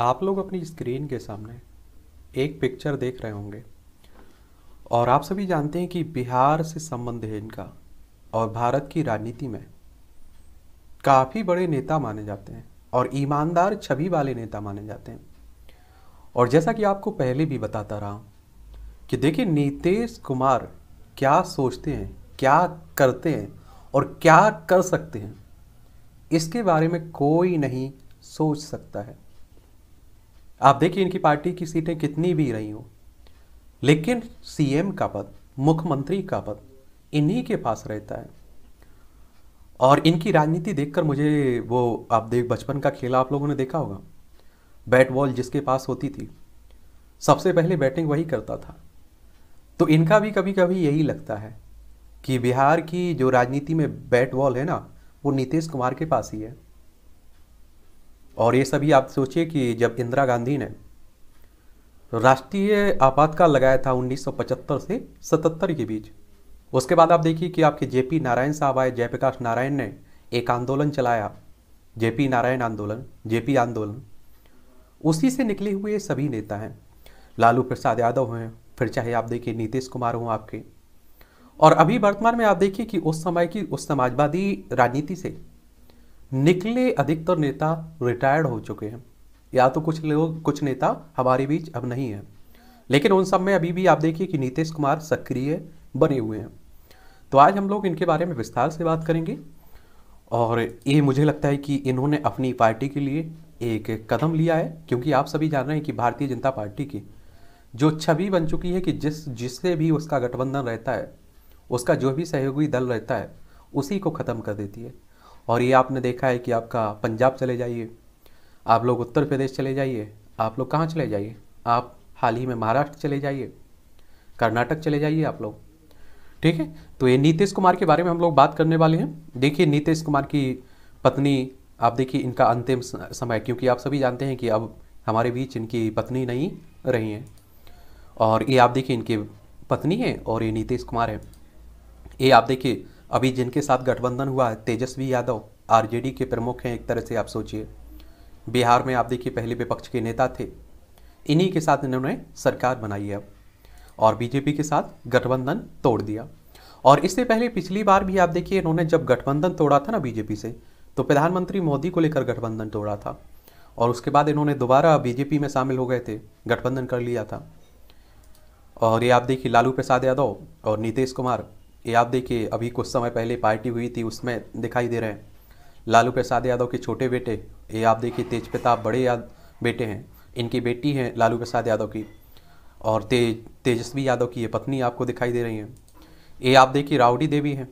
आप लोग अपनी स्क्रीन के सामने एक पिक्चर देख रहे होंगे और आप सभी जानते हैं कि बिहार से संबंध है इनका और भारत की राजनीति में काफ़ी बड़े नेता माने जाते हैं और ईमानदार छवि वाले नेता माने जाते हैं और जैसा कि आपको पहले भी बताता रहा हूँ कि देखिए नीतीश कुमार क्या सोचते हैं क्या करते हैं और क्या कर सकते हैं इसके बारे में कोई नहीं सोच सकता है आप देखिए इनकी पार्टी की सीटें कितनी भी रही हों लेकिन सीएम का पद मुख्यमंत्री का पद इन्हीं के पास रहता है और इनकी राजनीति देखकर मुझे वो आप देख बचपन का खेला आप लोगों ने देखा होगा बैट बॉल जिसके पास होती थी सबसे पहले बैटिंग वही करता था तो इनका भी कभी कभी यही लगता है कि बिहार की जो राजनीति में बैट बॉल है ना वो नीतीश कुमार के पास ही है और ये सभी आप सोचिए कि जब इंदिरा गांधी ने राष्ट्रीय आपातकाल लगाया था 1975 से 77 के बीच उसके बाद आप देखिए कि आपके जेपी नारायण साहब आए जयप्रकाश नारायण ने एक आंदोलन चलाया जेपी नारायण आंदोलन जेपी आंदोलन उसी से निकले हुए सभी नेता हैं लालू प्रसाद यादव हैं फिर चाहे आप देखिए नीतीश कुमार हों आपके और अभी वर्तमान में आप देखिए कि उस समय की उस समाजवादी राजनीति से निकले अधिकतर नेता रिटायर्ड हो चुके हैं या तो कुछ लोग कुछ नेता हमारे बीच अब नहीं है लेकिन उन सब में अभी भी आप देखिए कि नीतीश कुमार सक्रिय बने हुए हैं तो आज हम लोग इनके बारे में विस्तार से बात करेंगे और ये मुझे लगता है कि इन्होंने अपनी पार्टी के लिए एक कदम लिया है क्योंकि आप सभी जान रहे हैं कि भारतीय जनता पार्टी की जो छवि बन चुकी है कि जिस जिससे भी उसका गठबंधन रहता है उसका जो भी सहयोगी दल रहता है उसी को ख़त्म कर देती है और ये आपने देखा है कि आपका पंजाब चले जाइए आप लोग उत्तर प्रदेश चले जाइए आप लोग कहाँ चले जाइए आप हाल ही में महाराष्ट्र चले जाइए कर्नाटक चले जाइए आप लोग ठीक है तो ये नीतीश कुमार के बारे में हम लोग बात करने वाले हैं देखिए नीतीश कुमार की पत्नी आप देखिए इनका अंतिम समय क्योंकि आप सभी जानते हैं कि अब हमारे बीच इनकी पत्नी नहीं रही हैं और ये आप देखिए इनकी पत्नी है और ये नीतीश कुमार है ये आप देखिए अभी जिनके साथ गठबंधन हुआ है तेजस्वी यादव आरजेडी के प्रमुख हैं एक तरह से आप सोचिए बिहार में आप देखिए पहले विपक्ष के नेता थे इन्हीं के साथ इन्होंने सरकार बनाई है और बीजेपी के साथ गठबंधन तोड़ दिया और इससे पहले पिछली बार भी आप देखिए इन्होंने जब गठबंधन तोड़ा था ना बीजेपी से तो प्रधानमंत्री मोदी को लेकर गठबंधन तोड़ा था और उसके बाद इन्होंने दोबारा बीजेपी में शामिल हो गए थे गठबंधन कर लिया था और ये आप देखिए लालू प्रसाद यादव और नीतीश कुमार ये आप देखिए अभी कुछ समय पहले पार्टी हुई थी उसमें दिखाई दे रहे हैं लालू प्रसाद यादव के छोटे बेटे ये आप देखिए तेज प्रताप बड़े याद बेटे हैं इनकी बेटी हैं लालू प्रसाद यादव की और तेज तेजस्वी यादव की ये पत्नी आपको दिखाई दे रही हैं ये आप देखिए राउडी देवी हैं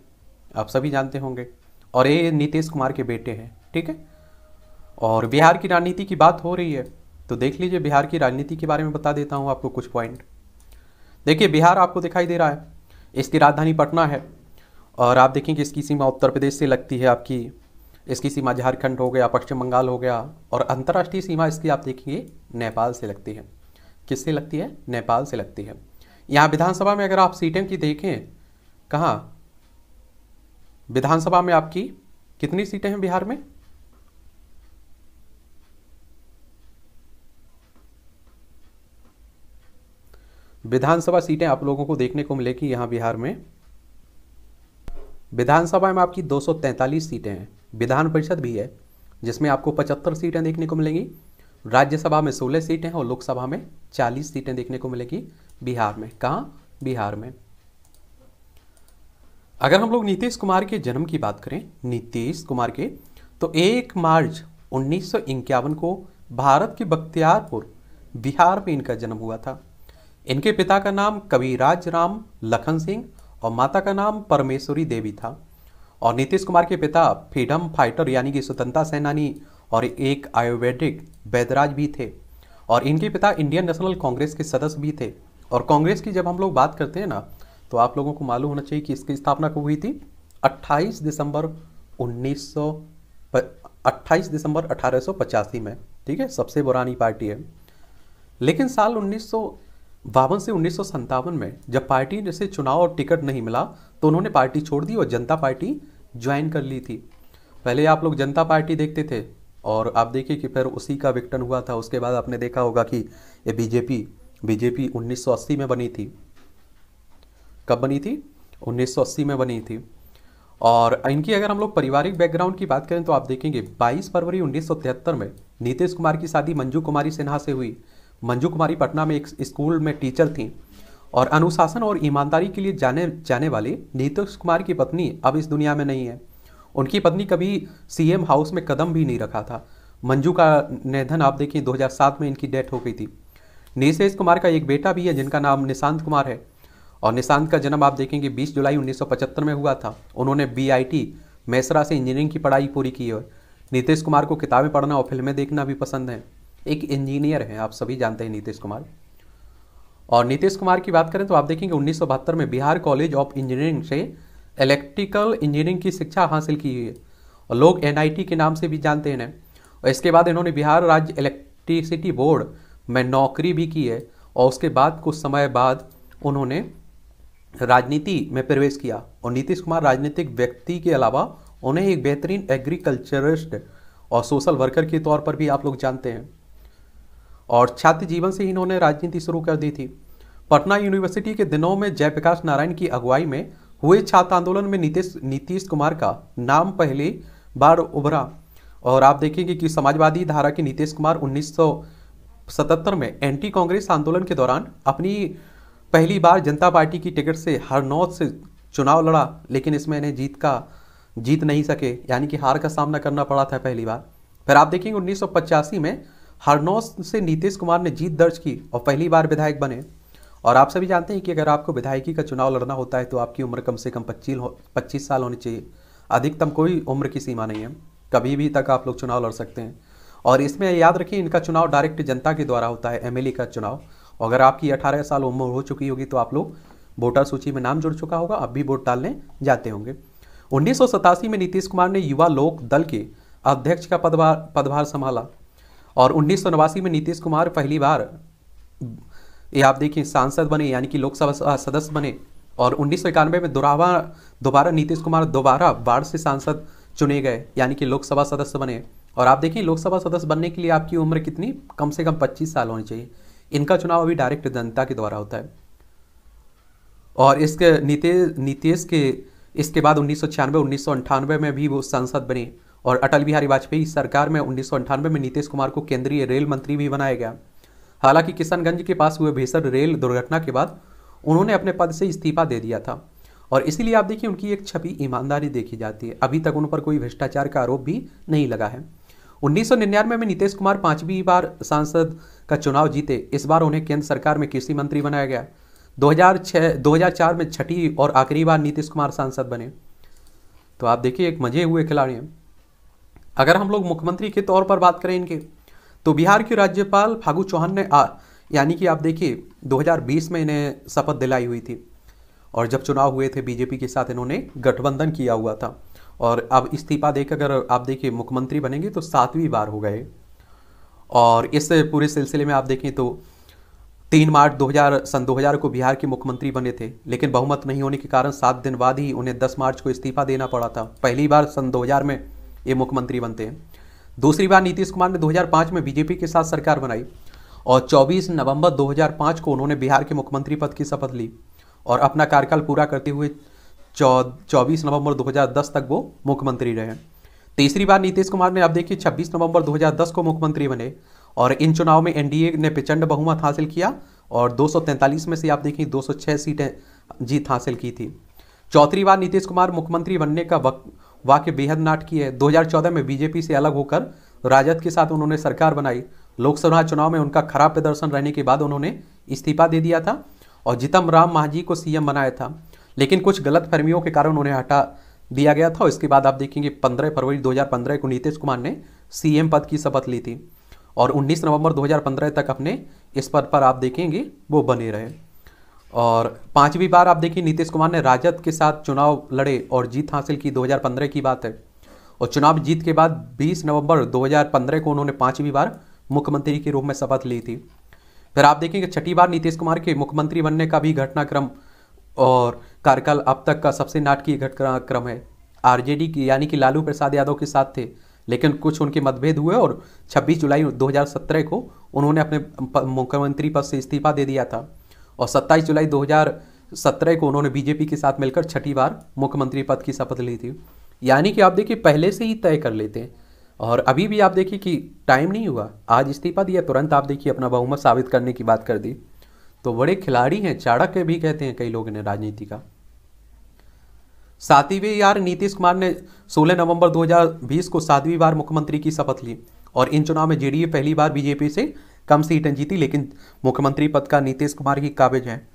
आप सभी जानते होंगे और ये नीतीश कुमार के बेटे हैं ठीक है और बिहार की राजनीति की बात हो रही है तो देख लीजिए बिहार की राजनीति के बारे में बता देता हूँ आपको कुछ पॉइंट देखिए बिहार आपको दिखाई दे रहा है इसकी राजधानी पटना है और आप देखें कि इसकी सीमा उत्तर प्रदेश से लगती है आपकी इसकी सीमा झारखंड हो गया पश्चिम बंगाल हो गया और अंतर्राष्ट्रीय सीमा इसकी आप देखेंगे नेपाल से लगती है किससे लगती है नेपाल से लगती है यहाँ विधानसभा में अगर आप सीटें की देखें कहाँ विधानसभा में आपकी कितनी सीटें हैं बिहार में विधानसभा सीटें आप लोगों को देखने को मिलेगी यहाँ बिहार में विधानसभा में आपकी 243 सीटें हैं विधान परिषद भी है जिसमें आपको 75 सीटें देखने को मिलेंगी राज्यसभा में 16 सीटें और लोकसभा में 40 सीटें देखने को मिलेगी बिहार में कहाँ बिहार में अगर हम लोग नीतीश कुमार के जन्म की बात करें नीतीश कुमार के तो एक मार्च उन्नीस को भारत के बख्तियारपुर बिहार में इनका जन्म हुआ था इनके पिता का नाम कविराज राम लखन सिंह और माता का नाम परमेश्वरी देवी था और नीतीश कुमार के पिता फ्रीडम फाइटर यानी कि स्वतंत्रता सेनानी और एक आयुर्वेदिक वैदराज भी थे और इनके पिता इंडियन नेशनल कांग्रेस के सदस्य भी थे और कांग्रेस की जब हम लोग बात करते हैं ना तो आप लोगों को मालूम होना चाहिए कि इसकी स्थापना कब हुई थी 28 दिसंबर 1900 28 दिसंबर अठारह में ठीक है सबसे पुरानी पार्टी है लेकिन साल बावन से उन्नीस में जब पार्टी जैसे चुनाव और टिकट नहीं मिला तो उन्होंने पार्टी छोड़ दी और जनता पार्टी ज्वाइन कर ली थी पहले आप लोग जनता पार्टी देखते थे और आप देखिए कि फिर उसी का विघटन हुआ था उसके बाद आपने देखा होगा कि ये बीजेपी बीजेपी 1980 में बनी थी कब बनी थी 1980 में बनी थी और इनकी अगर हम लोग पारिवारिक बैकग्राउंड की बात करें तो आप देखेंगे 22 फरवरी 1973 में नीतीश कुमार की शादी मंजू कुमारी सिन्हा से हुई मंजू कुमारी पटना में एक स्कूल में टीचर थी और अनुशासन और ईमानदारी के लिए जाने जाने वाली नीतीश कुमार की पत्नी अब इस दुनिया में नहीं है उनकी पत्नी कभी सीएम हाउस में कदम भी नहीं रखा था मंजू का निधन आप देखिए 2007 में इनकी डेथ हो गई थी नीतेश कुमार का एक बेटा भी है जिनका नाम निशांत कुमार है और निशांत का जन्म आप देखेंगे 20 जुलाई 1975 में हुआ था उन्होंने बीआईटी मैसरा से इंजीनियरिंग की पढ़ाई पूरी की और नीतीश कुमार को किताबें पढ़ना और फिल्में देखना भी पसंद है एक इंजीनियर हैं आप सभी जानते हैं नीतीश कुमार और नीतीश कुमार की बात करें तो आप देखेंगे उन्नीस में बिहार कॉलेज ऑफ इंजीनियरिंग से इलेक्ट्रिकल इंजीनियरिंग की शिक्षा हासिल की हुई है और लोग एनआईटी के नाम से भी जानते हैं और इसके बाद इन्होंने बिहार राज्य इलेक्ट्रिसिटी बोर्ड में नौकरी भी की है और उसके बाद कुछ समय बाद उन्होंने राजनीति में प्रवेश किया और नीतीश कुमार राजनीतिक व्यक्ति के अलावा उन्हें एक बेहतरीन एग्रीकल्चरिस्ट और सोशल वर्कर के तौर पर भी आप लोग जानते हैं और छात्र जीवन से ही इन्होंने राजनीति शुरू कर दी थी पटना यूनिवर्सिटी के दिनों में जयप्रकाश नारायण की अगुवाई में हुए छात्र आंदोलन में नीतीश नीतीश कुमार का नाम पहली बार उभरा और आप देखेंगे कि समाजवादी धारा के नीतीश कुमार 1977 में एंटी कांग्रेस आंदोलन के दौरान अपनी पहली बार जनता पार्टी की टिकट से हरनौत से चुनाव लड़ा लेकिन इसमें इन्हें जीत का जीत नहीं सके यानी कि हार का सामना करना पड़ा था पहली बार फिर आप देखेंगे उन्नीस में हरनौस से नीतीश कुमार ने जीत दर्ज की और पहली बार विधायक बने और आप सभी जानते हैं कि अगर आपको विधायकी का चुनाव लड़ना होता है तो आपकी उम्र कम से कम पच्चीस पच्चीस साल होनी चाहिए अधिकतम कोई उम्र की सीमा नहीं है कभी भी तक आप लोग चुनाव लड़ सकते हैं और इसमें याद रखिए इनका चुनाव डायरेक्ट जनता के द्वारा होता है एमएलए का चुनाव अगर आपकी 18 साल उम्र हो चुकी होगी तो आप लोग वोटर सूची में नाम जुड़ चुका होगा अब भी वोट डालने जाते होंगे उन्नीस में नीतीश कुमार ने युवा लोक दल के अध्यक्ष का पदभार पदभार संभाला और उन्नीस में नीतीश कुमार पहली बार ये आप देखिए सांसद बने यानी कि लोकसभा सदस्य बने और उन्नीस में दोबारा दोबारा नीतीश कुमार दोबारा बाढ़ से सांसद चुने गए यानी कि लोकसभा सदस्य बने और आप देखिए लोकसभा सदस्य बनने के लिए आपकी उम्र कितनी कम से कम 25 साल होनी चाहिए इनका चुनाव अभी डायरेक्ट जनता के द्वारा होता है और इसके नीतीश नीतीश के इसके बाद उन्नीस सौ छियानवे उन्नीस सौ अंठानवे में भी वो सांसद बने और अटल बिहारी वाजपेयी सरकार में उन्नीस में नीतीश कुमार को केंद्रीय रेल मंत्री भी बनाया गया हालांकि किशनगंज के पास हुए भीषण रेल दुर्घटना के बाद उन्होंने अपने पद से इस्तीफा दे दिया था और इसीलिए आप देखिए उनकी एक छवि ईमानदारी देखी जाती है अभी तक उन पर कोई भ्रष्टाचार का आरोप भी नहीं लगा है उन्नीस में नीतीश कुमार पांचवी बार सांसद का चुनाव जीते इस बार उन्हें केंद्र सरकार में कृषि मंत्री बनाया गया 2006 2004 में छठी और आखिरी बार नीतीश कुमार सांसद बने तो आप देखिए एक मजे हुए खिलाड़ी हैं अगर हम लोग मुख्यमंत्री के तौर पर बात करें इनके तो बिहार के राज्यपाल फागू चौहान ने यानी कि आप देखिए 2020 में इन्हें शपथ दिलाई हुई थी और जब चुनाव हुए थे बीजेपी के साथ इन्होंने गठबंधन किया हुआ था और अब इस्तीफा देकर अगर आप देखिए मुख्यमंत्री बनेंगे तो सातवीं बार हो गए और इस पूरे सिलसिले में आप देखें तो तीन मार्च 2000 सन 2000 को बिहार के मुख्यमंत्री बने थे लेकिन बहुमत नहीं होने के कारण सात दिन बाद ही उन्हें 10 मार्च को इस्तीफा देना पड़ा था पहली बार सन 2000 में ये मुख्यमंत्री बनते हैं दूसरी बार नीतीश कुमार ने 2005 में बीजेपी के साथ सरकार बनाई और 24 नवंबर 2005 को उन्होंने बिहार के मुख्यमंत्री पद की शपथ ली और अपना कार्यकाल पूरा करते हुए चौबीस नवंबर दो तक वो मुख्यमंत्री रहे तीसरी बार नीतीश कुमार ने आप देखिए छब्बीस नवंबर दो को मुख्यमंत्री बने और इन चुनाव में एनडीए ने प्रचंड बहुमत हासिल किया और 243 में से आप देखिए 206 सीटें जीत हासिल की थी चौथी बार नीतीश कुमार मुख्यमंत्री बनने का वक्त वाक्य बेहद नाटकीय है 2014 में बीजेपी से अलग होकर राजद के साथ उन्होंने सरकार बनाई लोकसभा चुनाव में उनका खराब प्रदर्शन रहने के बाद उन्होंने इस्तीफा दे दिया था और जीतम राम महाजी को सीएम बनाया था लेकिन कुछ गलत फहमियों के कारण उन्हें हटा दिया गया था और इसके बाद आप देखेंगे 15 फरवरी 2015 को नीतीश कुमार ने सीएम पद की शपथ ली थी और 19 नवंबर 2015 तक अपने इस पद पर आप देखेंगे वो बने रहे और पांचवी बार आप देखिए नीतीश कुमार ने राजद के साथ चुनाव लड़े और जीत हासिल की 2015 की बात है और चुनाव जीत के बाद 20 नवंबर 2015 को उन्होंने पांचवी बार मुख्यमंत्री के रूप में शपथ ली थी फिर आप देखेंगे छठी बार नीतीश कुमार के मुख्यमंत्री बनने का भी घटनाक्रम और कार्यकाल अब तक का सबसे नाटकीय घटनाक्रम है आर की यानी कि लालू प्रसाद यादव के साथ थे लेकिन कुछ उनके मतभेद हुए और 26 जुलाई 2017 को उन्होंने अपने मुख्यमंत्री पद से इस्तीफा दे दिया था और 27 जुलाई 2017 को उन्होंने बीजेपी के साथ मिलकर छठी बार मुख्यमंत्री पद की शपथ ली थी यानी कि आप देखिए पहले से ही तय कर लेते हैं और अभी भी आप देखिए कि टाइम नहीं हुआ आज इस्तीफा दिया तुरंत आप देखिए अपना बहुमत साबित करने की बात कर दी तो बड़े खिलाड़ी हैं चाणक्य भी कहते हैं कई लोग इन्हें राजनीति का ही यार नीतीश कुमार ने 16 नवंबर 2020 को सातवीं बार मुख्यमंत्री की शपथ ली और इन चुनाव में जेडीयू पहली बार बीजेपी से कम सीटें जीती लेकिन मुख्यमंत्री पद का नीतीश कुमार ही काबिज हैं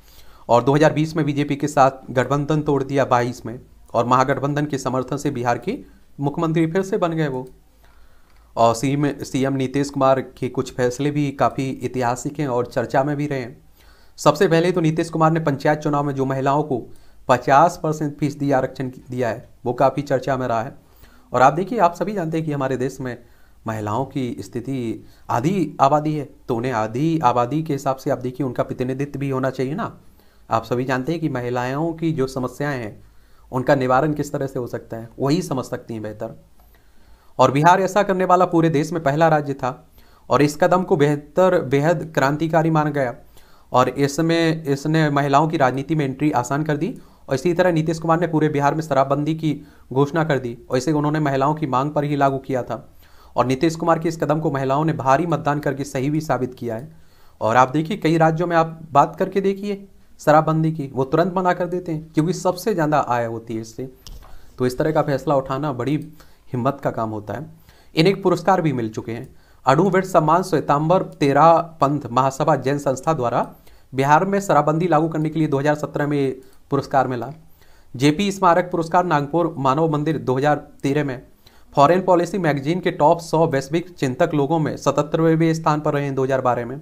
और 2020 में बीजेपी के साथ गठबंधन तोड़ दिया 22 में और महागठबंधन के समर्थन से बिहार की मुख्यमंत्री फिर से बन गए वो और सी में सीएम नीतीश कुमार के कुछ फैसले भी काफ़ी ऐतिहासिक हैं और चर्चा में भी रहे हैं सबसे पहले तो नीतीश कुमार ने पंचायत चुनाव में जो महिलाओं को 50 परसेंट फीसदी आरक्षण दिया है वो काफ़ी चर्चा में रहा है और आप देखिए आप सभी जानते हैं कि हमारे देश में महिलाओं की स्थिति आधी आबादी है तो उन्हें आधी आबादी के हिसाब से आप देखिए उनका प्रतिनिधित्व भी होना चाहिए ना आप सभी जानते हैं कि महिलाओं की जो समस्याएं हैं उनका निवारण किस तरह से हो सकता है वही समझ सकती हैं बेहतर और बिहार ऐसा करने वाला पूरे देश में पहला राज्य था और इस कदम को बेहतर बेहद क्रांतिकारी माना गया और इसमें इसने महिलाओं की राजनीति में एंट्री आसान कर दी और इसी तरह नीतीश कुमार ने पूरे बिहार में शराबबंदी की घोषणा कर दी और इसे उन्होंने महिलाओं की मांग पर ही लागू किया था और नीतीश कुमार के इस कदम को महिलाओं ने भारी मतदान करके सही भी साबित किया है और आप देखिए कई राज्यों में आप बात करके देखिए शराबबंदी की वो तुरंत मना कर देते हैं क्योंकि सबसे ज़्यादा आय होती है इससे तो इस तरह का फैसला उठाना बड़ी हिम्मत का काम होता है इन्हें पुरस्कार भी मिल चुके हैं अणुवेट सम्मान स्वेतांबर तेरा पंथ महासभा जैन संस्था द्वारा बिहार में शराबबंदी लागू करने के लिए 2017 में पुरस्कार मिला जेपी स्मारक पुरस्कार नागपुर मानव मंदिर 2013 में फॉरेन पॉलिसी मैगजीन के टॉप 100 वैश्विक चिंतक लोगों में सतहत्तरवें स्थान पर रहे हैं दो में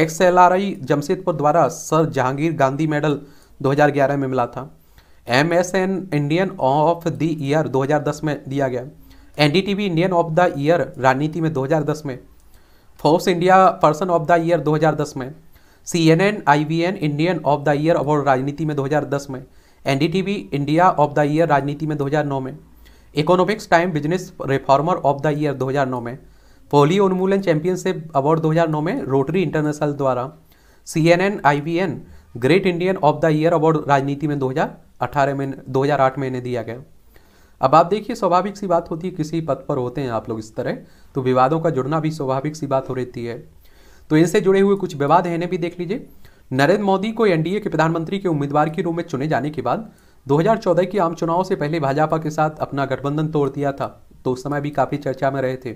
X L R I Jamshedpur द्वारा सर जहांगीर गांधी मेडल 2011 में मिला था M S N Indian of the year 2010 में दिया गया N D T V Indian of the year राजनीति में 2010 में Forbes India person of the year 2010 में C N N I B N Indian of the year award राजनीति में 2010 में N D T V India of the year राजनीति में 2009 में economics time business reformer of the year 2009 में polio उन्मूलन championship award 2009 में रोटरी इंटरनेशनल द्वारा C N N I B N great Indian of the year award राजनीति में 2018 में 2008 में इन्हें दिया गया अब आप देखिए स्वाभाविक सी बात होती है किसी पद पर होते हैं आप लोग इस तरह तो विवादों का जुड़ना भी स्वाभाविक सी बात हो रहती है तो इनसे जुड़े हुए कुछ विवाद हैं इन्हें भी देख लीजिए नरेंद्र मोदी को एनडीए के प्रधानमंत्री के उम्मीदवार के रूप में चुने जाने के बाद 2014 के आम चुनाव से पहले भाजपा के साथ अपना गठबंधन तोड़ दिया था तो उस समय भी काफ़ी चर्चा में रहे थे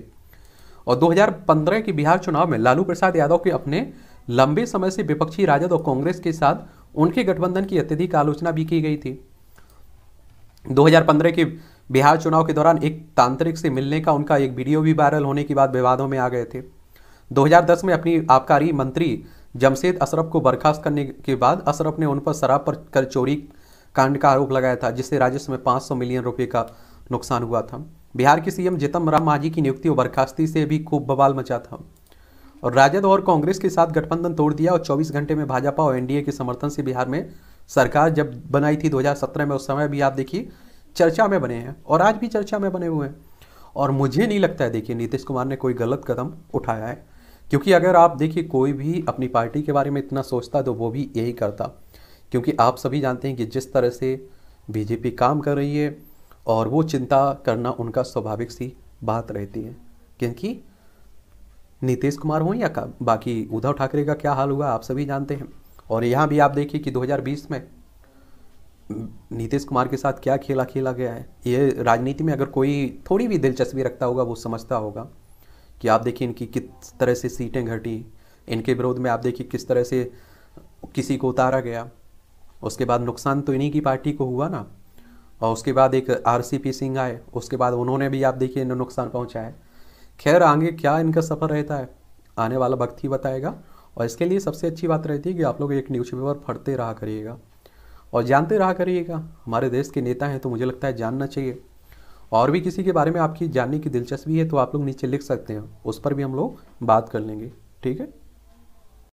और 2015 के बिहार चुनाव में लालू प्रसाद यादव के अपने लंबे समय से विपक्षी राजद और कांग्रेस के साथ उनके गठबंधन की अत्यधिक आलोचना भी की गई थी 2015 के बिहार चुनाव के दौरान एक तांत्रिक से मिलने का उनका एक वीडियो भी वायरल होने के बाद विवादों में आ गए थे 2010 में अपनी आबकारी मंत्री जमशेद अशरफ को बर्खास्त करने के बाद अशरफ ने उन पर शराब पर कर चोरी कांड का आरोप लगाया था जिससे राजस्व में 500 मिलियन रुपए का नुकसान हुआ था बिहार के सीएम जितम राम मांझी की नियुक्ति और बर्खास्ती से भी खूब बवाल मचा था और राजद और कांग्रेस के साथ गठबंधन तोड़ दिया और 24 घंटे में भाजपा और एनडीए के समर्थन से बिहार में सरकार जब बनाई थी 2017 में उस समय भी आप देखिए चर्चा में बने हैं और आज भी चर्चा में बने हुए हैं और मुझे नहीं लगता है देखिए नीतीश कुमार ने कोई गलत कदम उठाया है क्योंकि अगर आप देखिए कोई भी अपनी पार्टी के बारे में इतना सोचता तो वो भी यही करता क्योंकि आप सभी जानते हैं कि जिस तरह से बीजेपी काम कर रही है और वो चिंता करना उनका स्वाभाविक सी बात रहती है क्योंकि नीतीश कुमार हों या बाकी उद्धव ठाकरे का क्या हाल हुआ आप सभी जानते हैं और यहाँ भी आप देखिए कि 2020 में नीतीश कुमार के साथ क्या खेला खेला गया है ये राजनीति में अगर कोई थोड़ी भी दिलचस्पी रखता होगा वो समझता होगा कि आप देखिए इनकी किस तरह से सीटें घटी इनके विरोध में आप देखिए किस तरह से किसी को उतारा गया उसके बाद नुकसान तो इन्हीं की पार्टी को हुआ ना और उसके बाद एक आर सिंह आए उसके बाद उन्होंने भी आप देखिए इन्हें नुकसान है खैर आगे क्या इनका सफ़र रहता है आने वाला वक्त ही बताएगा और इसके लिए सबसे अच्छी बात रहती है कि आप लोग एक न्यूज़पेपर पढ़ते रहा करिएगा और जानते रहा करिएगा हमारे देश के नेता हैं तो मुझे लगता है जानना चाहिए और भी किसी के बारे में आपकी जानने की दिलचस्पी है तो आप लोग नीचे लिख सकते हैं उस पर भी हम लोग बात कर लेंगे ठीक है